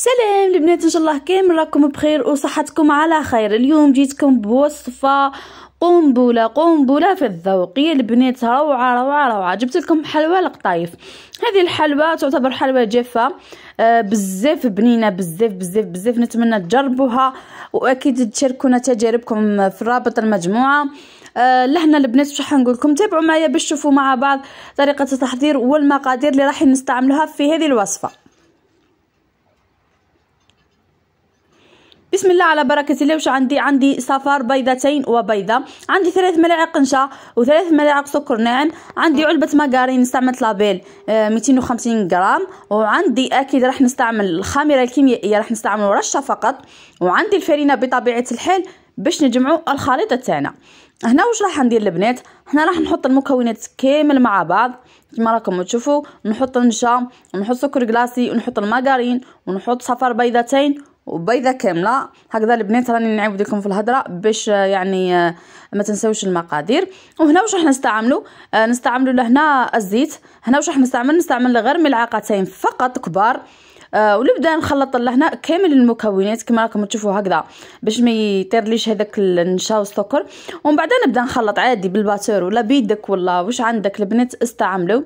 سلام البنات ان شاء الله كامل راكم بخير وصحتكم على خير اليوم جيتكم بوصفه قنبله قنبله في الذوق يا البنات روعه روعه روعه جبت لكم حلوى القطايف هذه الحلوى تعتبر حلوى جافه آه بزاف بنينه بزاف بزاف بزاف نتمنى تجربوها واكيد تشاركونا تجاربكم في رابط المجموعه آه، لهنا البنات واش نقول لكم تابعوا معايا باش تشوفوا مع بعض طريقه التحضير والمقادير اللي راح نستعملها في هذه الوصفه بسم الله على بركه الله وش عندي عندي صفار بيضتين وبيضه عندي ثلاث ملاعق قنشه وثلاث ملاعق سكر ناعم عندي علبه ماكارين استعملت لابيل آه وخمسين غرام وعندي اكيد راح نستعمل الخميره الكيميائيه راح نستعمل رشه فقط وعندي الفرينه بطبيعه الحال باش نجمعوا الخليط تاعنا هنا واش راح ندير البنات هنا راح نحط المكونات كامل مع بعض كما راكم تشوفوا نحط النشا ونحط سكر كلاصي ونحط الماكارين ونحط صفار بيضتين وبيضه كامله هكذا البنات راني نعاود لكم في الهضره باش آه، يعني آه، ما تنساوش المقادير وهنا واش راح نستعملوا آه نستعملوا لهنا الزيت هنا واش راح نستعمل نستعمل غير ملعقتين فقط كبار آه ونبدا نخلط لهنا كامل المكونات كما راكم تشوفوا هكذا باش ما يطيرليش هذاك النشا والسكر ومن بعد نبدا نخلط عادي بالباتور ولا بيدك ولا واش عندك البنات استعملوا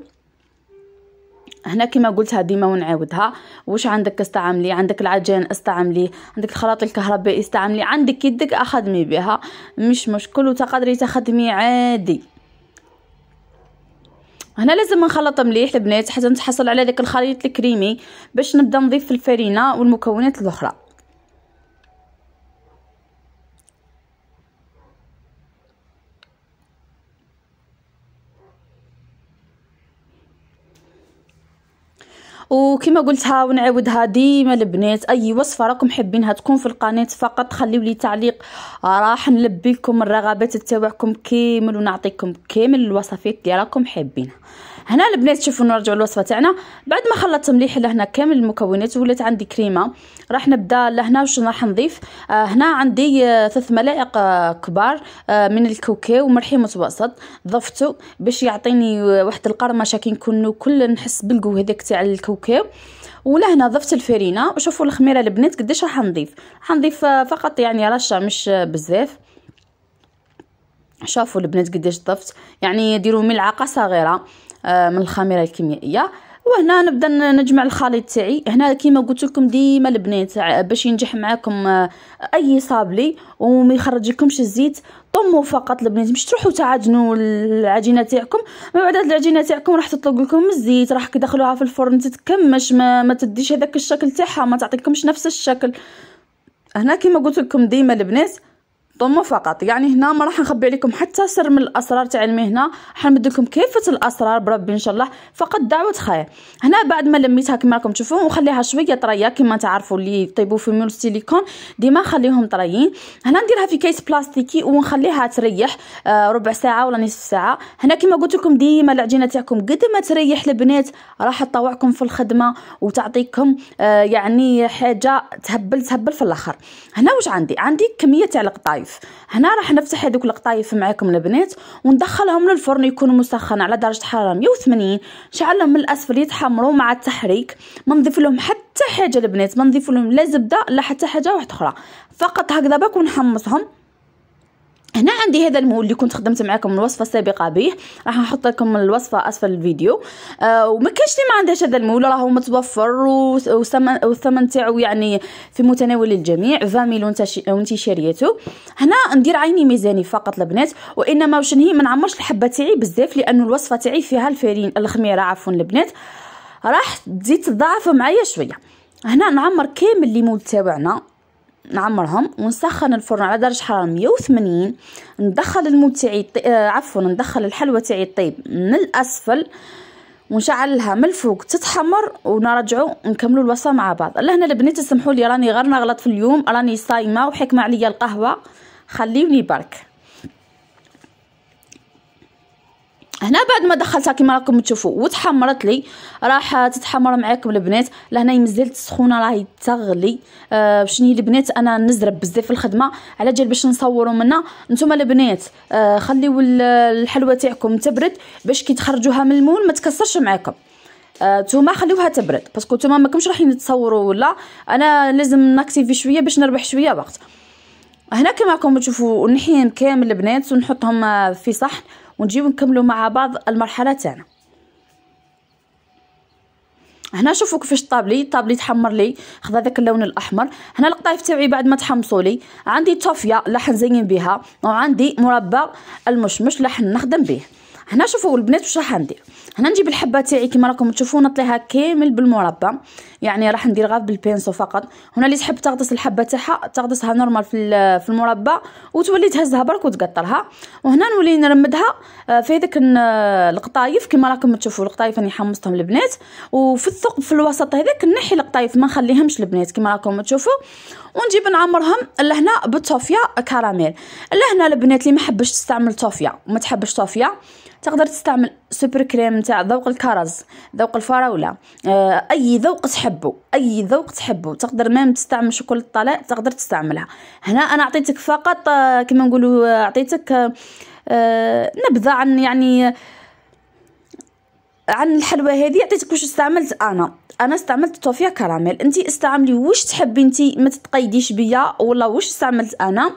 هنا كما قلتها ديما ونعاودها واش عندك استعملي عندك العجين استعمليه عندك الخلاط الكهربائي استعملي عندك يدك اخدمي بها مش مشكل وتقدري تخدمي عادي هنا لازم نخلط مليح البنات حتى نتحصل على داك الخليط الكريمي باش نبدا نضيف الفرينه والمكونات الاخرى وكما قلتها ونعاودها ديما البنات اي وصفه راكم حابينها تكون في القناه فقط خليو لي تعليق راح نلبي لكم الرغبات تاعكم كامل ونعطيكم كامل الوصفات اللي راكم حابينها هنا البنات شوفوا نرجعوا الوصفه تاعنا بعد ما خلطت مليح لهنا كامل المكونات ولات عندي كريمه راح نبدا لهنا واش راح نضيف آه هنا عندي آه ثلاث ملاعق آه كبار آه من الكوكاو مرحي متوسط ضفته باش يعطيني آه، واحد القرمشه كي نكون كل نحس بالقو هذاك تاع الكوكاو ولهنا ضفت الفرينه وشوفوا الخميره البنات قداش راح نضيف راح نضيف آه، فقط يعني رشه مش آه، بزاف شافوا البنات قداش ضفت يعني ديروا ملعقه صغيره آه، من الخميره الكيميائيه وهنا نبدا نجمع الخليط تاعي هنا كيما قلت لكم ديما البنات باش ينجح معاكم آه، اي صابلي وما لكمش الزيت طموا فقط البنات مش تروحوا تعجنوا العجينه تاعكم من بعد العجينه تاعكم راح تطلق لكم الزيت راح تدخلوها في الفرن تتكمش ما, ما تديش هذاك الشكل تاعها ما تعطيكمش نفس الشكل هنا كيما قلت لكم ديما البنات ضمه فقط يعني هنا ما راح نخبي عليكم حتى سر من الاسرار تاع المهنه راح نمد لكم كيفة الاسرار بربي ان شاء الله فقط دعوه خير هنا بعد ما لميتها كما راكم تشوفوا وخليها شويه طريه كما تعرفوا اللي يطيبوا في مول السيليكون ديما خليهم طريين هنا نديرها في كيس بلاستيكي ونخليها تريح آه، ربع ساعه ولا نصف ساعه هنا كما قلت لكم ديما العجينه تاعكم قد ما تريح البنات راح تطوعكم في الخدمه وتعطيكم آه، يعني حاجه تهبل تهبل في الاخر هنا واش عندي عندي كميه تاع القطايف القطايف هنا راح نفتح هذوك القطايف معاكم البنات وندخلهم للفرن يكون مسخن على درجه حراره 180 نشعلهم من الاسفل يتحمروا مع التحريك ما نضيف لهم حتى حاجه البنات ما نضيف لهم لا زبده لا حتى حاجه واحده اخرى فقط هكذا باك ونحمصهم هنا عندي هذا المول اللي كنت خدمت معكم الوصفه السابقه به راح نحط لكم الوصفه اسفل الفيديو آه وما كاينش اللي ما عندهاش هذا المول راهو متوفر والثمن تاعو يعني في متناول الجميع فاميل وانت شريته هنا ندير عيني ميزاني فقط البنات وانما واش نهي ما نعمرش الحبه تاعي بزاف لانه الوصفه تاعي فيها الفرين الخميره عفوا البنات راح تزيد تضاعف معايا شويه هنا نعمر كامل الليمون تاعنا نعمرهم ونسخن الفرن على درجه حراره 180 ندخل المو تاعي آه، عفوا ندخل الحلوه تاعي طيب من الاسفل ونشعلها من الفوق تتحمر ونرجعوا نكملوا الوصفه مع بعض لهنا البنات سمحوا لي راني غير نغلط في اليوم راني صايمه وحكمه عليا القهوه خليوني برك هنا بعد ما دخلتها كما راكم تشوفوا وتحمرت لي راح تتحمر معاكم البنات لهنا مازال السخونه راهي تغلي آه شنو هي البنات انا نزرب بزاف الخدمه على جال باش نصوروا منها نتوما البنات آه خليو الحلوه تاعكم تبرد باش كي تخرجوها من المول ما تكسرش معاكم آه، نتوما آه خليوها تبرد باسكو نتوما ما كمش رايحين تصوروا ولا انا لازم ناكتيفي شويه باش نربح شويه وقت هنا كما راكم تشوفوا نحيهم كامل البنات ونحطهم آه، في صحن ونجيو نكملوا مع بعض المرحله تاعنا هنا شوفوا كيفاش طابلي طابلي تحمر لي خذ هذاك اللون الاحمر هنا القطايف تاعي بعد ما تحمصوا لي عندي توفيا راح نزين بها وعندي مربى المشمش راح نخدم به هنا شوفوا البنات واش راح ندير هنا نجيب الحبه تاعي كما راكم تشوفوا نطليها كامل بالمربى يعني راح ندير غير بالبينسو فقط هنا اللي تحب تغطس الحبه تاعها تغطسها نورمال في في المربى وتولي تهزها برك وتقطرها وهنا نولي نرمدها آه، في هذاك القطايف كما راكم تشوفوا القطايف راني حمصتهم البنات وفي الثقب في الوسط هذاك نحي القطايف ما نخليهمش البنات كما راكم تشوفوا ونجيب نعمرهم لهنا بالتوفيا كراميل لهنا البنات اللي ما حبش تستعمل توفيا ما تحبش توفيا تقدر تستعمل سوبر كريم تاع ذوق الكرز ذوق الفراوله آه اي ذوق تحبوا اي ذوق تحبوا تقدر ميم تستعمل شوكولاته الطلاء تقدر تستعملها هنا انا عطيتك فقط آه، كما نقولوا آه، عطيتك آه،, آه نبذه عن يعني عن الحلوى هذه عطيتك واش استعملت انا انا استعملت توفيا كراميل انت استعملي واش تحبي انت ما تتقيديش بيا ولا واش استعملت انا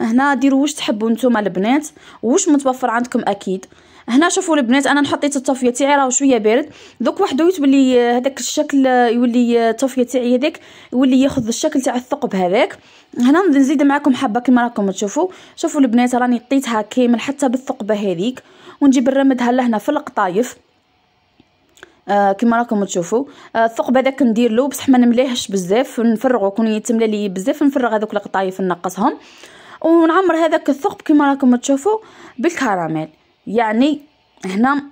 هنا ديروا واش تحبوا نتوما البنات واش متوفر عندكم اكيد آه هنا شوفوا البنات انا حطيت الطوفيه تاعي راه شويه بارد دوك وحده يتولي هذاك الشكل يولي الطوفيه تاعي هذاك يولي ياخذ الشكل تاع الثقب هذاك هنا نزيد معكم حبه كما راكم تشوفوا شوفوا البنات راني طيتها كامل حتى بالثقبه هذيك ونجيب نرمدها لهنا في القطايف آه كما راكم تشوفوا آه الثقب هذاك ندير له بصح ما نملاهش بزاف نفرغو كون يتملى لي بزاف نفرغ هذوك القطايف نقصهم ونعمر هذاك الثقب كما راكم تشوفوا بالكراميل يعني هنا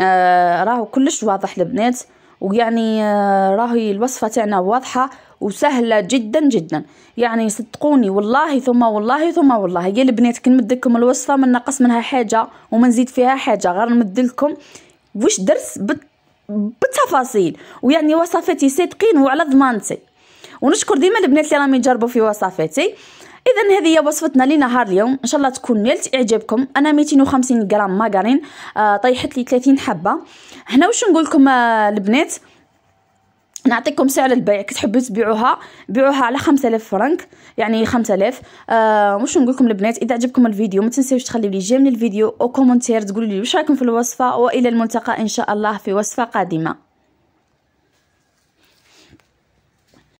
آه، راهو كلش واضح البنات ويعني آه، راهي الوصفة تاعنا واضحة وسهلة جدا جدا يعني صدقوني والله ثم والله ثم والله يا البنات كي نمد لكم الوصفة ما من نقص منها حاجة وما نزيد فيها حاجة غير نمد لكم واش درس بت بالتفاصيل ويعني وصفاتي صدقين وعلى ضمانتي ونشكر ديما البنات اللي راهم يجربوا في وصفاتي اذا هذه هي وصفتنا لنهار اليوم ان شاء الله تكون نالت اعجابكم انا 250 غرام ماغارين آه، طيحت لي 30 حبه هنا واش نقول لكم آه، البنات نعطيكم سعر البيع كي تحبوا تبيعوها بيعوها على 5000 فرنك يعني 5000 آه واش نقول لكم البنات اذا عجبكم الفيديو ما تنساوش تخليو لي جيم للفيديو وكومونتير تقولوا لي واش رايكم في الوصفه والى الملتقى ان شاء الله في وصفه قادمه